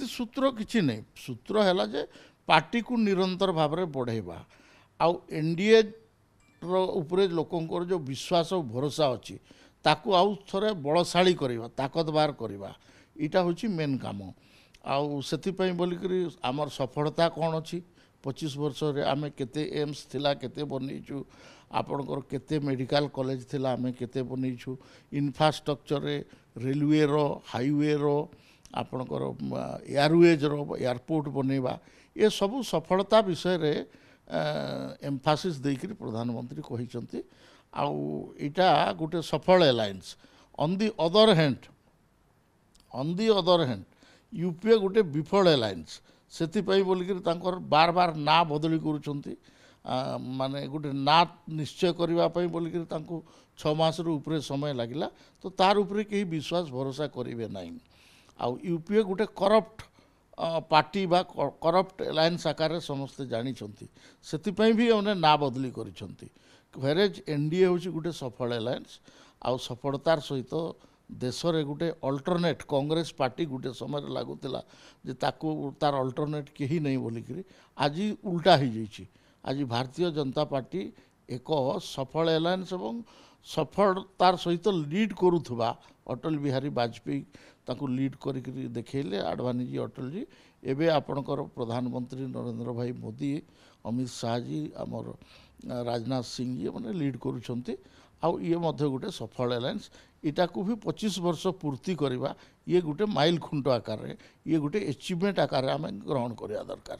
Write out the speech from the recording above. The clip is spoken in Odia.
ସୂତ୍ର କିଛି ନାହିଁ ସୂତ୍ର ହେଲା ଯେ ପାର୍ଟିକୁ ନିରନ୍ତର ଭାବରେ ବଢ଼େଇବା ଆଉ ଏନ୍ ଡି ଏର ଉପରେ ଲୋକଙ୍କର ଯେଉଁ ବିଶ୍ୱାସ ଓ ଭରସା ଅଛି ତାକୁ ଆଉ ଥରେ ବଳଶାଳୀ କରିବା ତାକତବାର କରିବା ଏଇଟା ହେଉଛି ମେନ୍ କାମ ଆଉ ସେଥିପାଇଁ ବୋଲିକରି ଆମର ସଫଳତା କ'ଣ ଅଛି ପଚିଶ ବର୍ଷରେ ଆମେ କେତେ ଏମ୍ସ ଥିଲା କେତେ ବନେଇଛୁ ଆପଣଙ୍କର କେତେ ମେଡ଼ିକାଲ କଲେଜ ଥିଲା ଆମେ କେତେ ବନେଇଛୁ ଇନଫ୍ରାଷ୍ଟ୍ରକ୍ଚରରେ ରେଲୱେର ହାଇୱେର ଆପଣଙ୍କର ଏୟାରୱେଜ୍ର ଏୟାରପୋର୍ଟ ବନେଇବା ଏସବୁ ସଫଳତା ବିଷୟରେ ଏମ୍ଫାସିସ୍ ଦେଇକରି ପ୍ରଧାନମନ୍ତ୍ରୀ କହିଛନ୍ତି ଆଉ ଏଇଟା ଗୋଟେ ସଫଳ alliance on the other hand on the other hand U P A ଗୋଟେ ବିଫଳ ଏଲାଏନ୍ସ ସେଥିପାଇଁ ବୋଲିକରି ତାଙ୍କର ବାର ବାର ନାଁ ବଦଳି କରୁଛନ୍ତି ମାନେ ଗୋଟେ ନାଁ ନିଶ୍ଚୟ କରିବା ପାଇଁ ବୋଲିକରି ତାଙ୍କୁ ଛଅ ମାସରୁ ଉପରେ ସମୟ ଲାଗିଲା ତ ତାର ଉପରେ କେହି ବିଶ୍ୱାସ ଭରସା କରିବେ ନାହିଁ ଆଉ ୟୁ ପି ଏ ଗୋଟେ କରପ୍ଟ ପାର୍ଟି ବା କରପ୍ଟ ଏଲାଏନ୍ସ ଆକାରରେ ସମସ୍ତେ ଜାଣିଛନ୍ତି ସେଥିପାଇଁ ବି ଏମାନେ ନାଁ ବଦଳି କରିଛନ୍ତି ହ୍ୱେରେଜ୍ ଏନ୍ ଡି ଏ ହେଉଛି ଗୋଟେ ସଫଳ ଏଲାଏନ୍ସ ଆଉ ସଫଳତାର ସହିତ ଦେଶରେ ଗୋଟେ ଅଲ୍ଟରନେଟ୍ କଂଗ୍ରେସ ପାର୍ଟି ଗୋଟେ ସମୟରେ ଲାଗୁଥିଲା ଯେ ତାକୁ ତା'ର ଅଲ୍ଟରନେଟ୍ କେହି ନାହିଁ ବୋଲିକିରି ଆଜି ଉଲ୍ଟା ହୋଇଯାଇଛି ଆଜି ଭାରତୀୟ ଜନତା ପାର୍ଟି ଏକ ସଫଳ ଏଲାଏନ୍ସ ଏବଂ ସଫଳ ତା'ର ସହିତ ଲିଡ଼୍ କରୁଥିବା ଅଟଲ ବିହାରୀ ବାଜପେୟୀ ତାଙ୍କୁ ଲିଡ୍ କରିକିରି ଦେଖେଇଲେ ଆଡ଼ଭାନୀଜୀ ଅଟଲଜୀ ଏବେ ଆପଣଙ୍କର ପ୍ରଧାନମନ୍ତ୍ରୀ ନରେନ୍ଦ୍ର ଭାଇ ମୋଦି ଅମିତ ଶାହାଜୀ ଆମର ରାଜନାଥ ସିଂ ମାନେ ଲିଡ୍ କରୁଛନ୍ତି ଆଉ ଇଏ ମଧ୍ୟ ଗୋଟେ ସଫଳ ଆଲାଏନ୍ସ ଏଇଟାକୁ ବି ପଚିଶ ବର୍ଷ ପୂର୍ତ୍ତି କରିବା ଇଏ ଗୋଟେ ମାଇଲ୍ ଖୁଣ୍ଟ ଆକାରରେ ଇଏ ଗୋଟେ ଏଚିଭମେଣ୍ଟ ଆକାରରେ ଆମେ ଗ୍ରହଣ କରିବା ଦରକାର